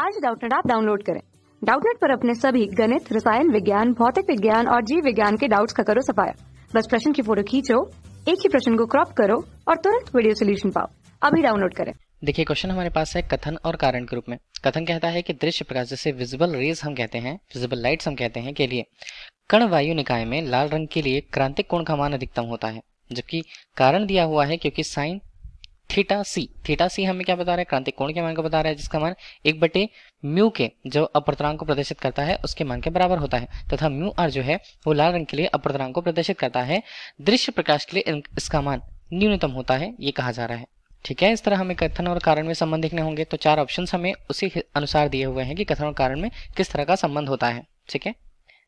आज डाउटनेट आप डाउनलोड करें डाउटनेट पर अपने सभी गणित रसायन विज्ञान भौतिक विज्ञान और जीव विज्ञान के डाउट्स का करो सफाया बस प्रश्न की फोटो खींचो एक ही प्रश्न को क्रॉप करो और तुरंत वीडियो सोल्यूशन पाओ अभी डाउनलोड करें देखिए क्वेश्चन हमारे पास है कथन और कारण के रूप में कथन कहता है कि दृश्य प्रकाश जैसे विजिबल रेज हम कहते हैं विजिबल लाइट्स हम कहते हैं के लिए कण वायु निकाय में लाल रंग के लिए क्रांतिक कोण का मान अधिकतम होता है जबकि कारण दिया हुआ है क्योंकि sine theta C theta C हमें क्या बता रहा है क्रांतिक कोण के मान को बता रहा है जिसका मान एक बटे म्यू के जो अपरतरांग को प्रदर्शित करता है उसके मान के बराबर होता है तथा म्यू आर जो है वो लाल रंग के लिए अपरतरांग को प्रदर्शित करता है दृश्य प्रकाश के लिए इसका मान न्यूनतम होता है ये कहा जा रहा है ठीक है इस तरह हमें कथन और कारण में संबंध देखने होंगे तो चार ऑप्शन हमें उसी अनुसार दिए हुए हैं कि कथन और कारण में किस तरह का संबंध होता है ठीक है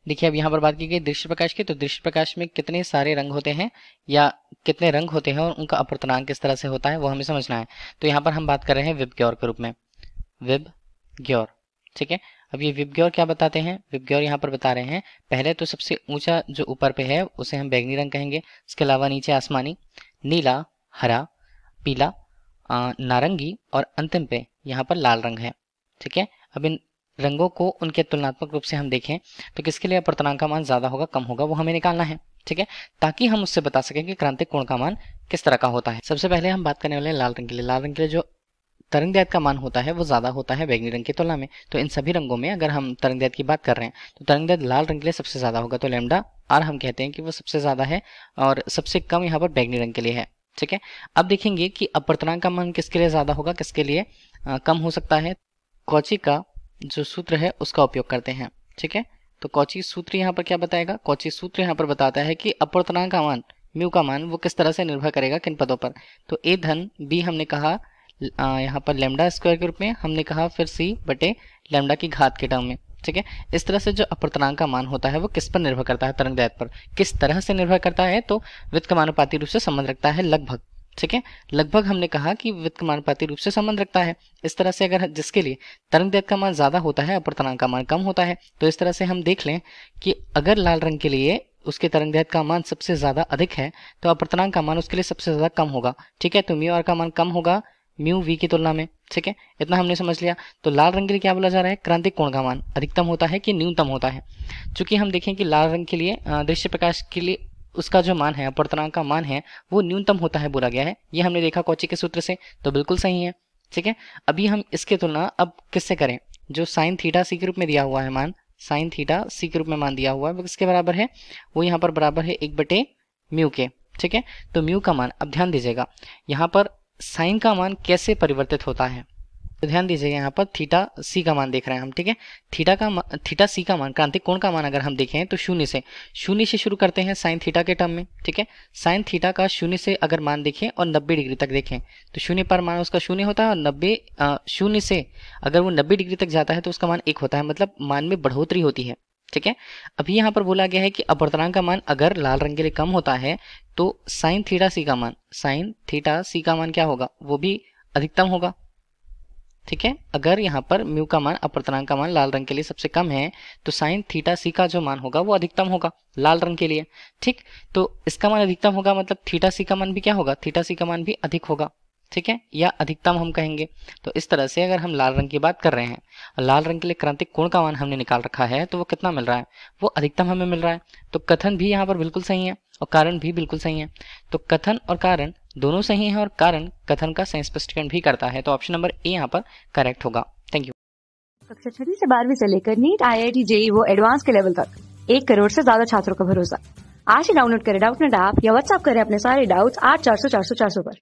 देखिए अब यहाँ पर बात की गई दृश्य प्रकाश की तो दृश्य प्रकाश में कितने सारे रंग होते हैं या कितने रंग होते हैं और उनका अपवर्तनांक किस तरह से होता है वो हमें समझना है तो यहाँ पर हम बात कर रहे हैं विब ग्योर के रूप में विब ग्योर ठीक है अब ये विबग्योर क्या बताते हैं विबग्योर यहाँ पर बता रहे हैं पहले तो सबसे ऊंचा जो ऊपर पे है उसे हम बैगनी रंग कहेंगे इसके अलावा नीचे आसमानी नीला हरा पीला नारंगी और अंतिम पे यहाँ पर लाल रंग है ठीक है अब इन रंगों को उनके तुलनात्मक रूप से हम देखें तो किसके लिए अपवर्तनांक का मान ज़्यादा होगा कम होगा वो हमें निकालना है ठीक है ताकि हम उससे बता सकें कि क्रांतिक कोण का मान किस तरह का होता है सबसे पहले हम बात करने वाले हैं लाल रंग के लिए लाल रंग के लिए जो दैत का मान होता है वो ज़्यादा होता है बैगनी रंग की तुलना में तो इन सभी रंगों में अगर हम तरंगदैत की बात कर रहे हैं तो दैत लाल रंग के लिए सबसे ज़्यादा होगा तो लेमडा आर हम कहते हैं कि वो सबसे ज़्यादा है और सबसे कम यहाँ पर बैगनी रंग के लिए है ठीक है अब देखेंगे कि अपवर्तनांक का मान किसके लिए ज़्यादा होगा किसके लिए कम हो सकता है कौची का जो सूत्र है उसका उपयोग करते हैं ठीक है तो कौची सूत्र यहाँ पर क्या बताएगा कौची सूत्र यहाँ पर बताता है कि अपवर्तनांक का मान म्यू का मान वो किस तरह से निर्भर करेगा किन पदों पर तो ए धन बी हमने कहा यहाँ पर लेमडा स्क्वायर के रूप में हमने कहा फिर सी बटे लेमडा की घात के टर्म में ठीक है इस तरह से जो अपरतनांग का मान होता है वो किस पर निर्भर करता है तरंग दैत पर किस तरह से निर्भर करता है तो वृत्त का मानुपाती रूप से संबंध रखता है लगभग ठीक है लगभग हमने कहा कि वृत्त का मान पाती रूप से संबंध रखता है इस तरह से अगर जिसके लिए तरंग दैर्घ्य का मान ज्यादा होता है अपर तनाव का मान कम होता है तो इस तरह से हम देख लें कि अगर लाल रंग के लिए उसके तरंग दैर्घ्य का मान सबसे ज्यादा अधिक है तो अपर अपर्तनांक का मान उसके लिए सबसे ज्यादा कम होगा ठीक है तो म्यू आर का मान कम होगा म्यू वी की तुलना में ठीक है इतना हमने समझ लिया तो लाल रंग के लिए क्या बोला जा रहा है क्रांतिक कोण का मान अधिकतम होता है कि न्यूनतम होता है चूंकि हम देखें कि लाल रंग के लिए दृश्य प्रकाश के लिए उसका जो मान है अपवर्तनांक का मान है वो न्यूनतम होता है बोला गया है ये हमने देखा कौची के सूत्र से तो बिल्कुल सही है ठीक है अभी हम इसके तुलना अब किससे करें जो साइन थीटा सी के रूप में दिया हुआ है मान साइन थीटा सी के रूप में मान दिया हुआ है किसके बराबर है वो यहाँ पर बराबर है एक बटे म्यू के ठीक है तो म्यू का मान अब ध्यान दीजिएगा यहाँ पर साइन का मान कैसे परिवर्तित होता है तो ध्यान दीजिएगा यहाँ पर थीटा सी का मान देख रहे हैं हम ठीक है थीटा का थीटा सी का मान क्रांतिक कोण का मान अगर हम देखें तो शून्य से शून्य से शुरू करते हैं साइन थीटा के टर्म में ठीक है साइन थीटा का शून्य से अगर मान देखें और नब्बे डिग्री तक देखें तो शून्य पर मान उसका शून्य होता है और नब्बे शून्य से अगर वो नब्बे डिग्री तक जाता है तो उसका मान एक होता है मतलब मान में बढ़ोतरी होती है ठीक है अभी यहाँ पर बोला गया है कि अपवर्तनांक का मान अगर लाल रंग के लिए कम होता है तो साइन थीटा सी का मान साइन थीटा सी का मान क्या होगा वो भी अधिकतम होगा ठीक है अगर यहाँ पर म्यू का मान अपवर्तनांक का मान लाल रंग के लिए सबसे कम है तो साइन थीटा सी का जो मान होगा वो अधिकतम होगा लाल रंग के लिए ठीक तो इसका मान अधिकतम होगा मतलब थीटा सी का मान भी क्या होगा थीटा सी का मान भी अधिक होगा ठीक है या अधिकतम हम कहेंगे तो इस तरह से अगर हम लाल रंग की बात कर रहे हैं लाल रंग के लिए क्रांतिक कोण का मान हमने निकाल रखा है तो वो कितना मिल रहा है वो अधिकतम हमें मिल रहा है तो कथन भी यहाँ पर बिल्कुल सही है और कारण भी बिल्कुल सही है तो कथन और कारण दोनों सही हैं और कारण कथन का संस्पष्टीकरण भी करता है तो ऑप्शन नंबर ए यहाँ पर करेक्ट होगा थैंक यू कक्षा छठी से बारहवीं से लेकर NEET I I T JEE वो एडवांस के लेवल तक एक करोड़ से ज्यादा छात्रों का भरोसा आज ही डाउनलोड करें डाउट नेट ऐप या व्हाट्सअप करें अपने सारे डाउट्स आठ चार सौ चार सौ चार सौ पर